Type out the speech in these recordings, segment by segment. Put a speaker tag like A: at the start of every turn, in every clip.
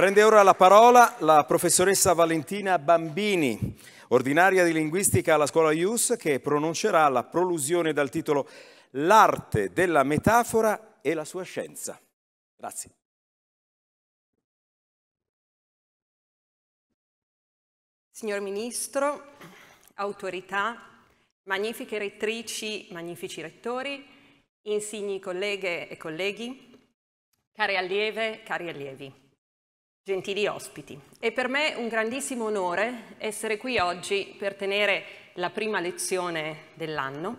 A: Prende ora la parola la professoressa Valentina Bambini, ordinaria di linguistica alla scuola IUS, che pronuncerà la prolusione dal titolo L'arte della metafora e la sua scienza. Grazie. Signor Ministro, autorità, magnifiche rettrici, magnifici rettori, insigni colleghe e colleghi, cari allieve, cari allievi gentili ospiti. È per me un grandissimo onore essere qui oggi per tenere la prima lezione dell'anno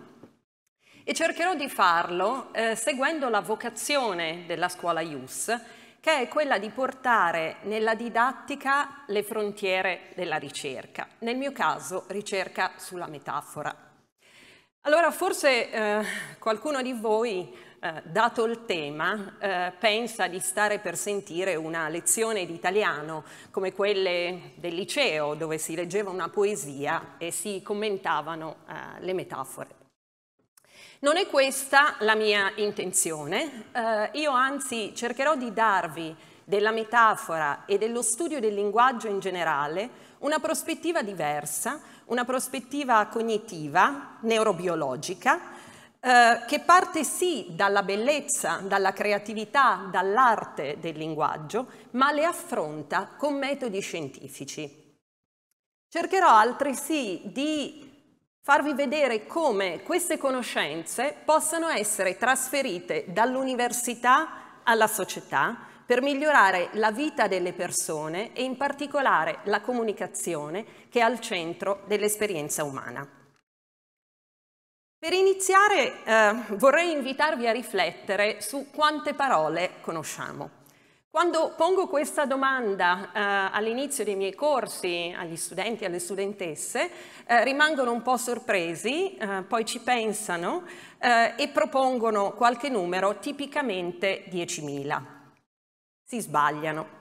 A: e cercherò di farlo eh, seguendo la vocazione della scuola IUS, che è quella di portare nella didattica le frontiere della ricerca, nel mio caso ricerca sulla metafora. Allora forse eh, qualcuno di voi eh, dato il tema, eh, pensa di stare per sentire una lezione di italiano come quelle del liceo dove si leggeva una poesia e si commentavano eh, le metafore. Non è questa la mia intenzione, eh, io anzi cercherò di darvi della metafora e dello studio del linguaggio in generale una prospettiva diversa, una prospettiva cognitiva, neurobiologica, eh, che parte sì dalla bellezza, dalla creatività, dall'arte del linguaggio, ma le affronta con metodi scientifici. Cercherò altresì di farvi vedere come queste conoscenze possano essere trasferite dall'università alla società per migliorare la vita delle persone e in particolare la comunicazione che è al centro dell'esperienza umana. Per iniziare eh, vorrei invitarvi a riflettere su quante parole conosciamo. Quando pongo questa domanda eh, all'inizio dei miei corsi agli studenti e alle studentesse, eh, rimangono un po' sorpresi, eh, poi ci pensano eh, e propongono qualche numero, tipicamente 10.000. Si sbagliano.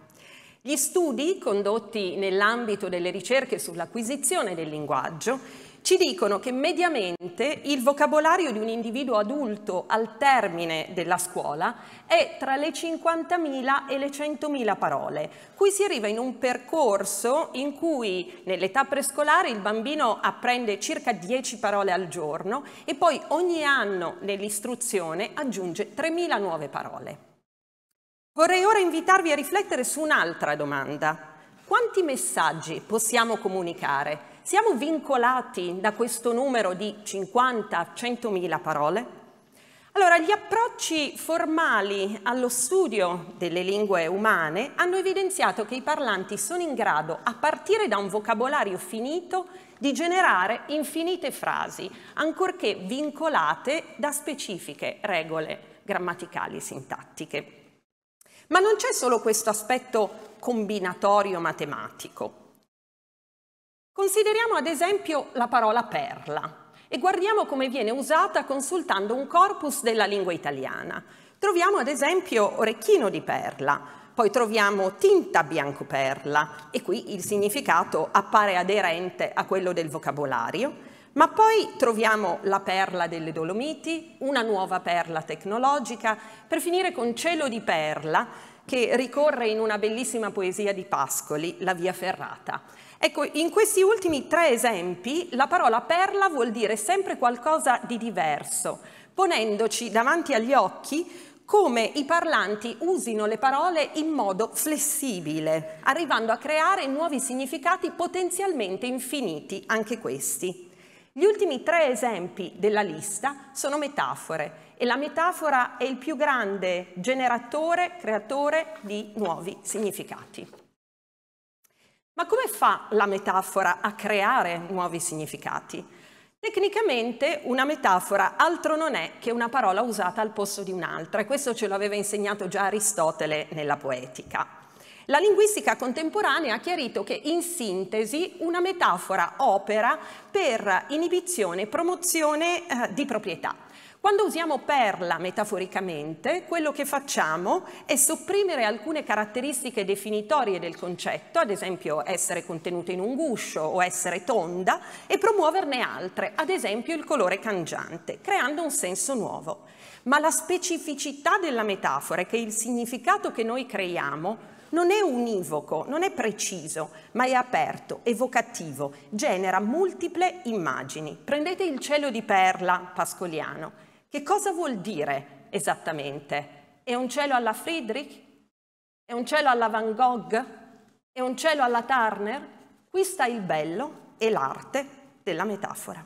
A: Gli studi condotti nell'ambito delle ricerche sull'acquisizione del linguaggio ci dicono che mediamente il vocabolario di un individuo adulto al termine della scuola è tra le 50.000 e le 100.000 parole. Qui si arriva in un percorso in cui nell'età prescolare il bambino apprende circa 10 parole al giorno e poi ogni anno nell'istruzione aggiunge 3.000 nuove parole. Vorrei ora invitarvi a riflettere su un'altra domanda. Quanti messaggi possiamo comunicare? Siamo vincolati da questo numero di 50-100.000 parole? Allora, gli approcci formali allo studio delle lingue umane hanno evidenziato che i parlanti sono in grado, a partire da un vocabolario finito, di generare infinite frasi, ancorché vincolate da specifiche regole grammaticali e sintattiche. Ma non c'è solo questo aspetto combinatorio matematico. Consideriamo ad esempio la parola perla e guardiamo come viene usata consultando un corpus della lingua italiana. Troviamo ad esempio orecchino di perla, poi troviamo tinta biancoperla e qui il significato appare aderente a quello del vocabolario, ma poi troviamo la perla delle Dolomiti, una nuova perla tecnologica, per finire con cielo di perla che ricorre in una bellissima poesia di Pascoli, La via ferrata. Ecco, in questi ultimi tre esempi la parola perla vuol dire sempre qualcosa di diverso, ponendoci davanti agli occhi come i parlanti usino le parole in modo flessibile, arrivando a creare nuovi significati potenzialmente infiniti, anche questi. Gli ultimi tre esempi della lista sono metafore e la metafora è il più grande generatore, creatore di nuovi significati. Ma come fa la metafora a creare nuovi significati? Tecnicamente una metafora altro non è che una parola usata al posto di un'altra e questo ce l'aveva insegnato già Aristotele nella poetica. La linguistica contemporanea ha chiarito che in sintesi una metafora opera per inibizione e promozione eh, di proprietà. Quando usiamo perla metaforicamente, quello che facciamo è sopprimere alcune caratteristiche definitorie del concetto, ad esempio essere contenuta in un guscio o essere tonda, e promuoverne altre, ad esempio il colore cangiante, creando un senso nuovo. Ma la specificità della metafora è che il significato che noi creiamo non è univoco, non è preciso, ma è aperto, evocativo, genera multiple immagini. Prendete il cielo di perla pascoliano. Che cosa vuol dire esattamente? È un cielo alla Friedrich? È un cielo alla Van Gogh? È un cielo alla Turner? Qui sta il bello e l'arte della metafora.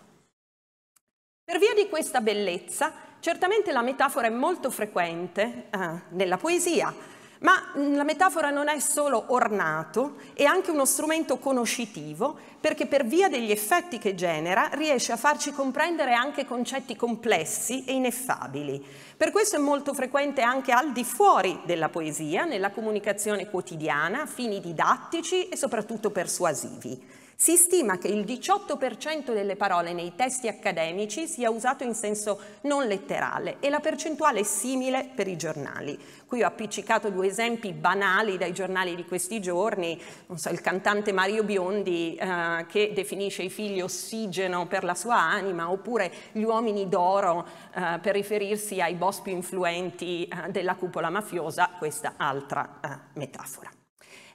A: Per via di questa bellezza, certamente la metafora è molto frequente eh, nella poesia, ma mm, la metafora non è solo ornato, è anche uno strumento conoscitivo perché per via degli effetti che genera riesce a farci comprendere anche concetti complessi e ineffabili. Per questo è molto frequente anche al di fuori della poesia, nella comunicazione quotidiana, a fini didattici e soprattutto persuasivi. Si stima che il 18% delle parole nei testi accademici sia usato in senso non letterale e la percentuale è simile per i giornali. Qui ho appiccicato due esempi banali dai giornali di questi giorni, so, il cantante Mario Biondi eh, che definisce i figli ossigeno per la sua anima, oppure gli uomini d'oro eh, per riferirsi ai boss più influenti eh, della cupola mafiosa, questa altra eh, metafora.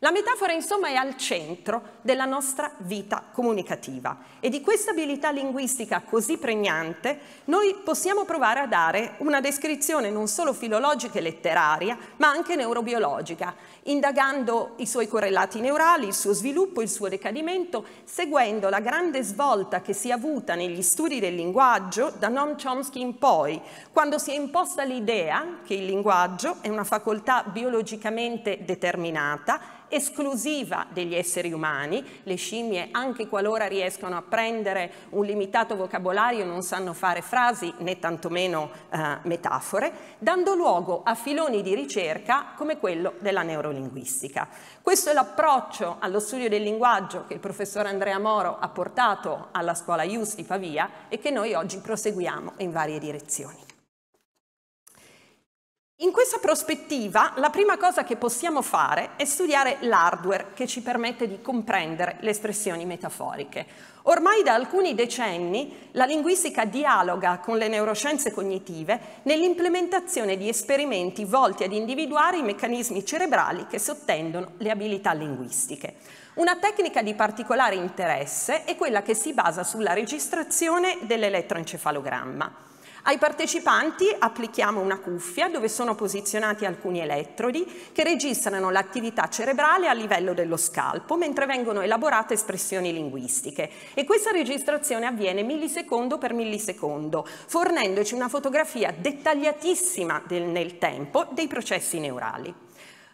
A: La metafora insomma è al centro della nostra vita comunicativa e di questa abilità linguistica così pregnante noi possiamo provare a dare una descrizione non solo filologica e letteraria ma anche neurobiologica indagando i suoi correlati neurali, il suo sviluppo, il suo decadimento, seguendo la grande svolta che si è avuta negli studi del linguaggio da Noam Chomsky in poi, quando si è imposta l'idea che il linguaggio è una facoltà biologicamente determinata esclusiva degli esseri umani, le scimmie anche qualora riescano a prendere un limitato vocabolario non sanno fare frasi né tantomeno eh, metafore, dando luogo a filoni di ricerca come quello della neurologia neurolinguistica. Questo è l'approccio allo studio del linguaggio che il professor Andrea Moro ha portato alla scuola IUS di Pavia e che noi oggi proseguiamo in varie direzioni. In questa prospettiva la prima cosa che possiamo fare è studiare l'hardware che ci permette di comprendere le espressioni metaforiche. Ormai da alcuni decenni la linguistica dialoga con le neuroscienze cognitive nell'implementazione di esperimenti volti ad individuare i meccanismi cerebrali che sottendono le abilità linguistiche. Una tecnica di particolare interesse è quella che si basa sulla registrazione dell'elettroencefalogramma. Ai partecipanti applichiamo una cuffia dove sono posizionati alcuni elettrodi che registrano l'attività cerebrale a livello dello scalpo mentre vengono elaborate espressioni linguistiche e questa registrazione avviene millisecondo per millisecondo fornendoci una fotografia dettagliatissima del, nel tempo dei processi neurali.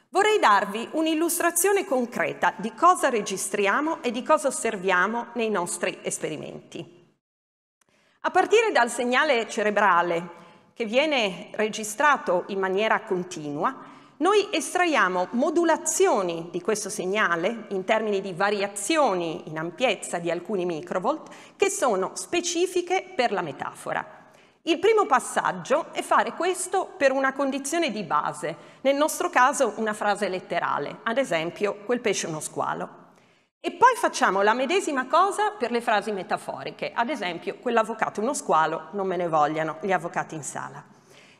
A: Vorrei darvi un'illustrazione concreta di cosa registriamo e di cosa osserviamo nei nostri esperimenti. A partire dal segnale cerebrale che viene registrato in maniera continua, noi estraiamo modulazioni di questo segnale in termini di variazioni in ampiezza di alcuni microvolt che sono specifiche per la metafora. Il primo passaggio è fare questo per una condizione di base, nel nostro caso una frase letterale, ad esempio quel pesce è uno squalo. E poi facciamo la medesima cosa per le frasi metaforiche, ad esempio quell'avvocato uno squalo, non me ne vogliano gli avvocati in sala.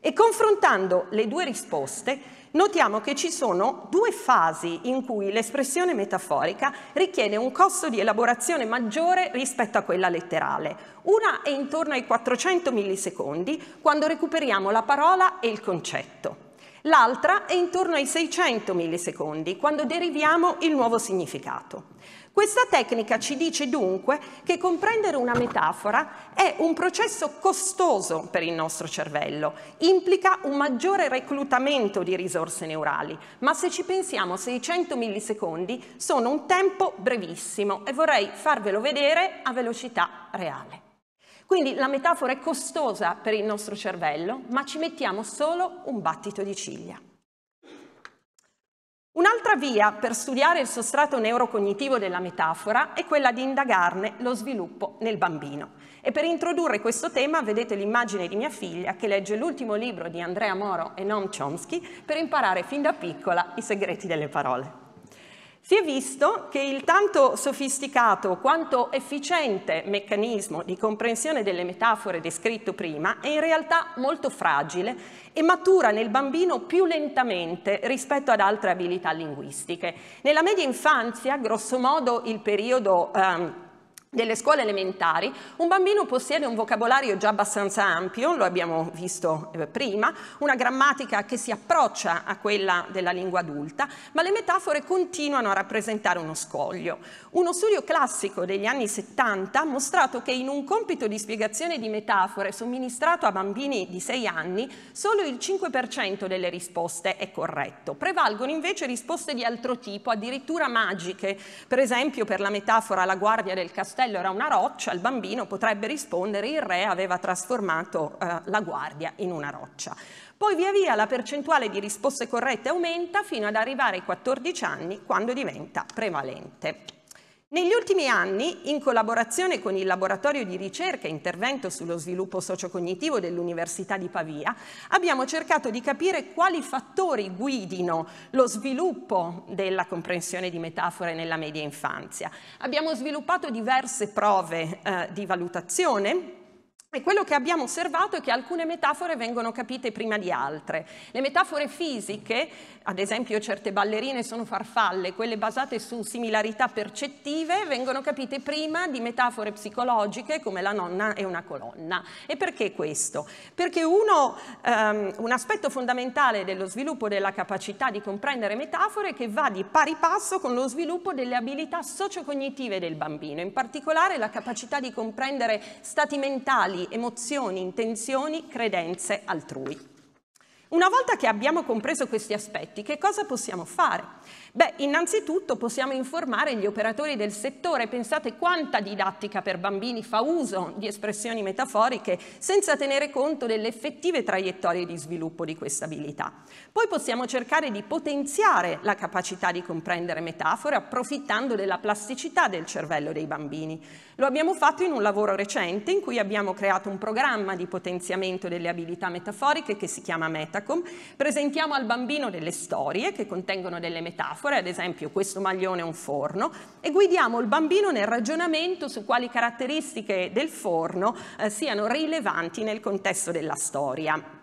A: E confrontando le due risposte notiamo che ci sono due fasi in cui l'espressione metaforica richiede un costo di elaborazione maggiore rispetto a quella letterale. Una è intorno ai 400 millisecondi quando recuperiamo la parola e il concetto l'altra è intorno ai 600 millisecondi, quando deriviamo il nuovo significato. Questa tecnica ci dice dunque che comprendere una metafora è un processo costoso per il nostro cervello, implica un maggiore reclutamento di risorse neurali, ma se ci pensiamo 600 millisecondi sono un tempo brevissimo e vorrei farvelo vedere a velocità reale. Quindi la metafora è costosa per il nostro cervello, ma ci mettiamo solo un battito di ciglia. Un'altra via per studiare il sostrato neurocognitivo della metafora è quella di indagarne lo sviluppo nel bambino. E per introdurre questo tema vedete l'immagine di mia figlia che legge l'ultimo libro di Andrea Moro e Noam Chomsky per imparare fin da piccola i segreti delle parole. Si è visto che il tanto sofisticato quanto efficiente meccanismo di comprensione delle metafore descritto prima è in realtà molto fragile e matura nel bambino più lentamente rispetto ad altre abilità linguistiche. Nella media infanzia, grosso modo, il periodo... Ehm, delle scuole elementari, un bambino possiede un vocabolario già abbastanza ampio, lo abbiamo visto eh, prima, una grammatica che si approccia a quella della lingua adulta, ma le metafore continuano a rappresentare uno scoglio. Uno studio classico degli anni 70 ha mostrato che in un compito di spiegazione di metafore somministrato a bambini di 6 anni, solo il 5% delle risposte è corretto. Prevalgono invece risposte di altro tipo, addirittura magiche, per esempio per la metafora la guardia del castello bello era una roccia, il bambino potrebbe rispondere il re aveva trasformato eh, la guardia in una roccia. Poi via via la percentuale di risposte corrette aumenta fino ad arrivare ai 14 anni quando diventa prevalente. Negli ultimi anni, in collaborazione con il laboratorio di ricerca e intervento sullo sviluppo sociocognitivo dell'Università di Pavia, abbiamo cercato di capire quali fattori guidino lo sviluppo della comprensione di metafore nella media infanzia. Abbiamo sviluppato diverse prove eh, di valutazione e quello che abbiamo osservato è che alcune metafore vengono capite prima di altre. Le metafore fisiche, ad esempio certe ballerine sono farfalle, quelle basate su similarità percettive, vengono capite prima di metafore psicologiche come la nonna e una colonna. E perché questo? Perché uno, um, un aspetto fondamentale dello sviluppo della capacità di comprendere metafore è che va di pari passo con lo sviluppo delle abilità sociocognitive del bambino, in particolare la capacità di comprendere stati mentali, quali emozioni, intenzioni, credenze altrui. Una volta che abbiamo compreso questi aspetti, che cosa possiamo fare? Beh, innanzitutto possiamo informare gli operatori del settore, pensate quanta didattica per bambini fa uso di espressioni metaforiche senza tenere conto delle effettive traiettorie di sviluppo di questa abilità. Poi possiamo cercare di potenziare la capacità di comprendere metafore approfittando della plasticità del cervello dei bambini. Lo abbiamo fatto in un lavoro recente in cui abbiamo creato un programma di potenziamento delle abilità metaforiche che si chiama Metacom. Presentiamo al bambino delle storie che contengono delle metafore metafore, ad esempio questo maglione è un forno, e guidiamo il bambino nel ragionamento su quali caratteristiche del forno eh, siano rilevanti nel contesto della storia.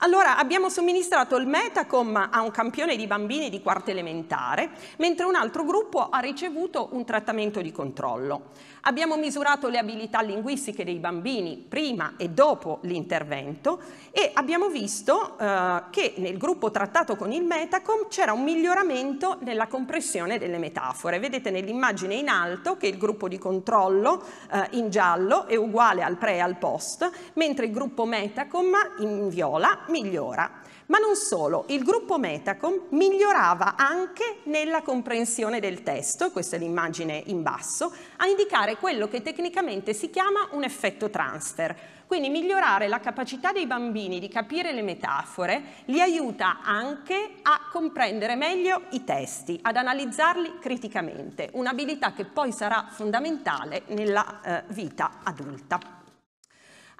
A: Allora abbiamo somministrato il Metacom a un campione di bambini di quarta elementare, mentre un altro gruppo ha ricevuto un trattamento di controllo. Abbiamo misurato le abilità linguistiche dei bambini prima e dopo l'intervento e abbiamo visto eh, che nel gruppo trattato con il Metacom c'era un miglioramento nella compressione delle metafore. Vedete nell'immagine in alto che il gruppo di controllo eh, in giallo è uguale al pre e al post, mentre il gruppo Metacom in viola migliora. Ma non solo, il gruppo Metacom migliorava anche nella comprensione del testo, questa è l'immagine in basso, a indicare quello che tecnicamente si chiama un effetto transfer. Quindi migliorare la capacità dei bambini di capire le metafore li aiuta anche a comprendere meglio i testi, ad analizzarli criticamente, un'abilità che poi sarà fondamentale nella eh, vita adulta.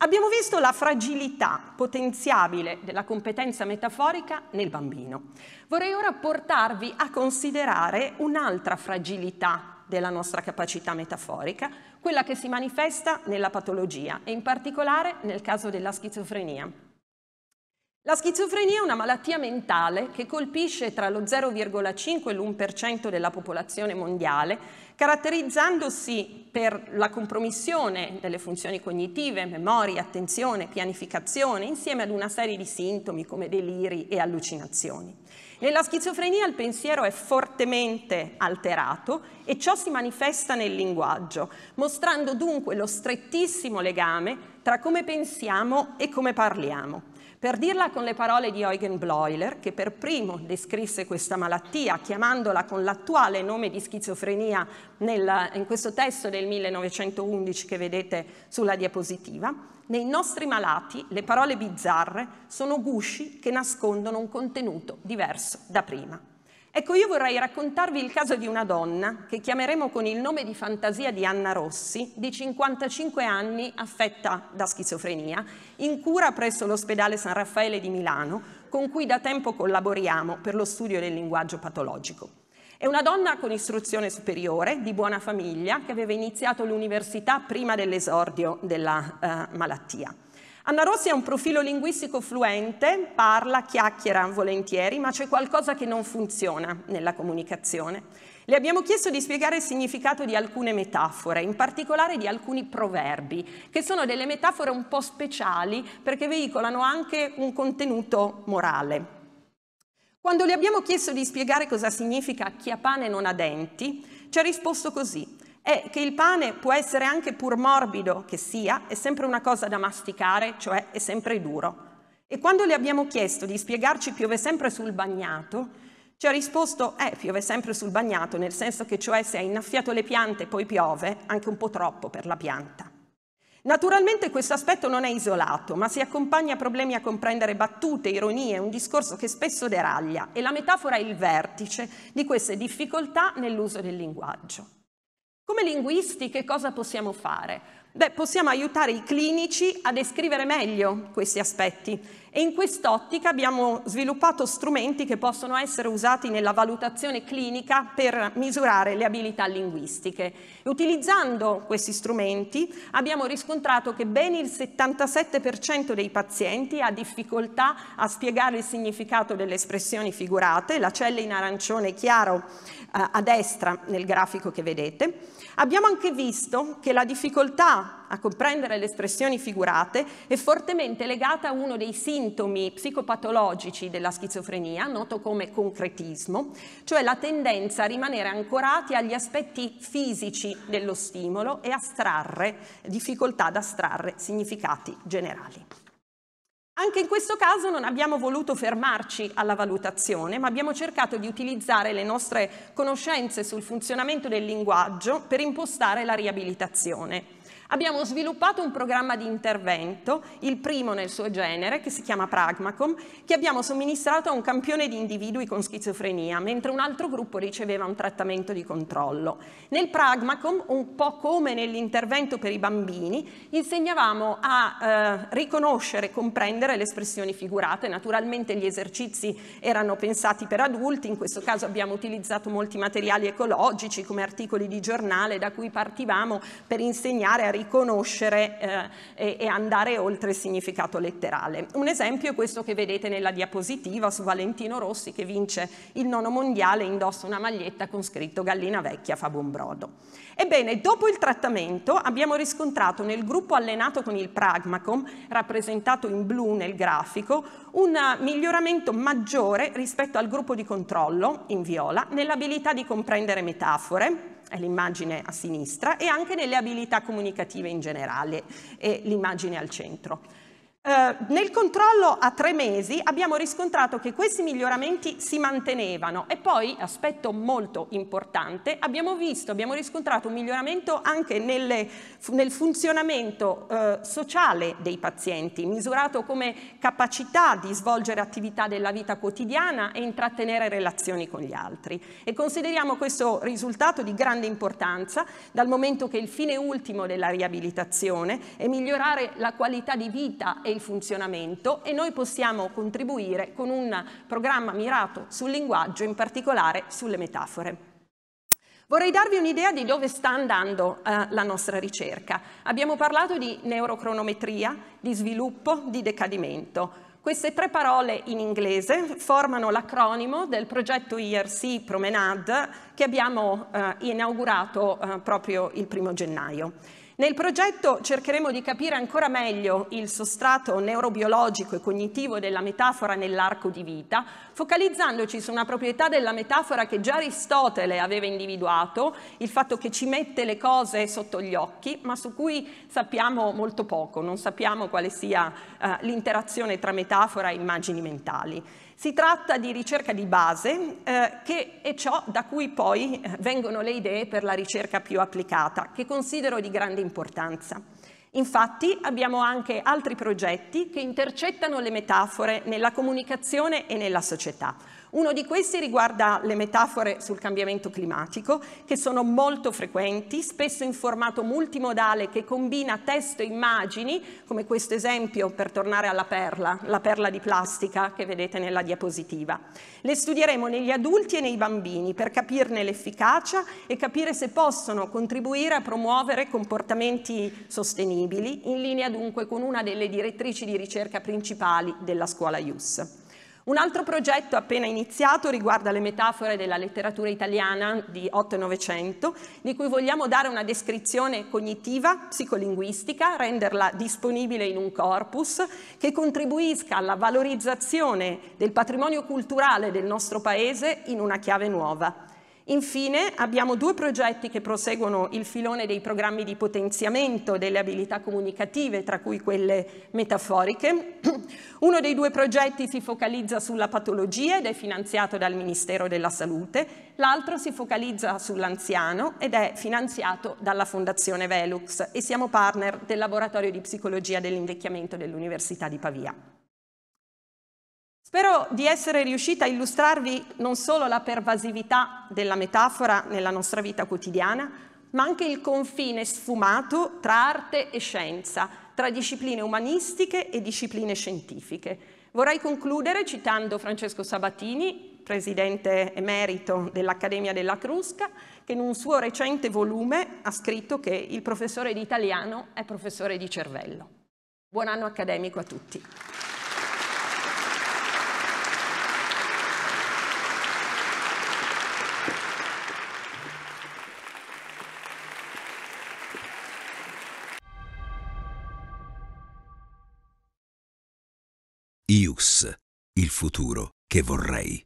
A: Abbiamo visto la fragilità potenziabile della competenza metaforica nel bambino. Vorrei ora portarvi a considerare un'altra fragilità della nostra capacità metaforica, quella che si manifesta nella patologia e in particolare nel caso della schizofrenia. La schizofrenia è una malattia mentale che colpisce tra lo 0,5 e l'1% della popolazione mondiale, caratterizzandosi per la compromissione delle funzioni cognitive, memoria, attenzione, pianificazione, insieme ad una serie di sintomi come deliri e allucinazioni. Nella schizofrenia il pensiero è fortemente alterato e ciò si manifesta nel linguaggio, mostrando dunque lo strettissimo legame tra come pensiamo e come parliamo. Per dirla con le parole di Eugen Bleuler, che per primo descrisse questa malattia, chiamandola con l'attuale nome di schizofrenia nel, in questo testo del 1911 che vedete sulla diapositiva, nei nostri malati le parole bizzarre sono gusci che nascondono un contenuto diverso da prima. Ecco, io vorrei raccontarvi il caso di una donna che chiameremo con il nome di fantasia di Anna Rossi, di 55 anni, affetta da schizofrenia, in cura presso l'ospedale San Raffaele di Milano, con cui da tempo collaboriamo per lo studio del linguaggio patologico. È una donna con istruzione superiore, di buona famiglia, che aveva iniziato l'università prima dell'esordio della eh, malattia. Anna Rossi ha un profilo linguistico fluente, parla, chiacchiera volentieri, ma c'è qualcosa che non funziona nella comunicazione. Le abbiamo chiesto di spiegare il significato di alcune metafore, in particolare di alcuni proverbi, che sono delle metafore un po' speciali perché veicolano anche un contenuto morale. Quando le abbiamo chiesto di spiegare cosa significa chi ha pane non ha denti, ci ha risposto così è che il pane può essere anche pur morbido che sia, è sempre una cosa da masticare, cioè è sempre duro. E quando le abbiamo chiesto di spiegarci piove sempre sul bagnato, ci ha risposto, eh, piove sempre sul bagnato, nel senso che cioè se hai innaffiato le piante poi piove, anche un po' troppo per la pianta. Naturalmente questo aspetto non è isolato, ma si accompagna a problemi a comprendere battute, ironie, un discorso che spesso deraglia e la metafora è il vertice di queste difficoltà nell'uso del linguaggio. Come linguisti che cosa possiamo fare? Beh, possiamo aiutare i clinici a descrivere meglio questi aspetti e in quest'ottica abbiamo sviluppato strumenti che possono essere usati nella valutazione clinica per misurare le abilità linguistiche. E utilizzando questi strumenti abbiamo riscontrato che ben il 77% dei pazienti ha difficoltà a spiegare il significato delle espressioni figurate, la cella in arancione chiaro eh, a destra nel grafico che vedete. Abbiamo anche visto che la difficoltà a comprendere le espressioni figurate è fortemente legata a uno dei sintomi psicopatologici della schizofrenia, noto come concretismo, cioè la tendenza a rimanere ancorati agli aspetti fisici dello stimolo e a strarre, difficoltà ad astrarre significati generali. Anche in questo caso non abbiamo voluto fermarci alla valutazione, ma abbiamo cercato di utilizzare le nostre conoscenze sul funzionamento del linguaggio per impostare la riabilitazione. Abbiamo sviluppato un programma di intervento, il primo nel suo genere, che si chiama Pragmacom, che abbiamo somministrato a un campione di individui con schizofrenia, mentre un altro gruppo riceveva un trattamento di controllo. Nel Pragmacom, un po' come nell'intervento per i bambini, insegnavamo a eh, riconoscere e comprendere le espressioni figurate. Naturalmente gli esercizi erano pensati per adulti, in questo caso abbiamo utilizzato molti materiali ecologici come articoli di giornale da cui partivamo per insegnare a riconoscere eh, e, e, andare oltre il significato letterale. Un esempio è questo che vedete nella diapositiva su Valentino Rossi che vince il nono mondiale e indossa una maglietta con scritto Gallina Vecchia fa buon brodo. Ebbene, dopo il trattamento abbiamo riscontrato nel gruppo allenato con il Pragmacom, rappresentato in blu nel grafico, un miglioramento maggiore rispetto al gruppo di controllo, in viola, nell'abilità di comprendere metafore, è l'immagine a sinistra, e anche nelle abilità comunicative in generale, è l'immagine al centro. Eh, nel controllo a tre mesi abbiamo riscontrato che questi miglioramenti si mantenevano e poi, aspetto molto importante, abbiamo visto, abbiamo riscontrato un miglioramento anche nelle, nel funzionamento eh, sociale dei pazienti, misurato come capacità di svolgere attività della vita quotidiana e intrattenere relazioni con gli altri. E consideriamo questo risultato di grande importanza dal momento che il fine ultimo della riabilitazione è migliorare la qualità di vita e il funzionamento e noi possiamo contribuire con un programma mirato sul linguaggio, in particolare sulle metafore. Vorrei darvi un'idea di dove sta andando eh, la nostra ricerca. Abbiamo parlato di neurocronometria, di sviluppo, di decadimento. Queste tre parole in inglese formano l'acronimo del progetto IRC Promenade che abbiamo eh, inaugurato eh, proprio il primo gennaio. Nel progetto cercheremo di capire ancora meglio il sostrato neurobiologico e cognitivo della metafora nell'arco di vita, focalizzandoci su una proprietà della metafora che già Aristotele aveva individuato, il fatto che ci mette le cose sotto gli occhi, ma su cui sappiamo molto poco, non sappiamo quale sia eh, l'interazione tra metafora e immagini mentali. Si tratta di ricerca di base eh, che è ciò da cui poi eh, vengono le idee per la ricerca più applicata, che considero di grande importanza. Infatti abbiamo anche altri progetti che intercettano le metafore nella comunicazione e nella società. Uno di questi riguarda le metafore sul cambiamento climatico, che sono molto frequenti, spesso in formato multimodale che combina testo e immagini, come questo esempio per tornare alla perla, la perla di plastica che vedete nella diapositiva. Le studieremo negli adulti e nei bambini per capirne l'efficacia e capire se possono contribuire a promuovere comportamenti sostenibili, in linea dunque con una delle direttrici di ricerca principali della scuola IUS. Un altro progetto appena iniziato riguarda le metafore della letteratura italiana di 8 e 900, di cui vogliamo dare una descrizione cognitiva, psicolinguistica, renderla disponibile in un corpus che contribuisca alla valorizzazione del patrimonio culturale del nostro Paese in una chiave nuova. Infine abbiamo due progetti che proseguono il filone dei programmi di potenziamento delle abilità comunicative, tra cui quelle metaforiche. Uno dei due progetti si focalizza sulla patologia ed è finanziato dal Ministero della Salute, l'altro si focalizza sull'anziano ed è finanziato dalla Fondazione Velux e siamo partner del Laboratorio di Psicologia dell'Invecchiamento dell'Università di Pavia. Spero di essere riuscita a illustrarvi non solo la pervasività della metafora nella nostra vita quotidiana, ma anche il confine sfumato tra arte e scienza, tra discipline umanistiche e discipline scientifiche. Vorrei concludere citando Francesco Sabatini, presidente emerito dell'Accademia della Crusca, che in un suo recente volume ha scritto che il professore di italiano è professore di cervello. Buon anno accademico a tutti. Ius, il futuro che vorrei.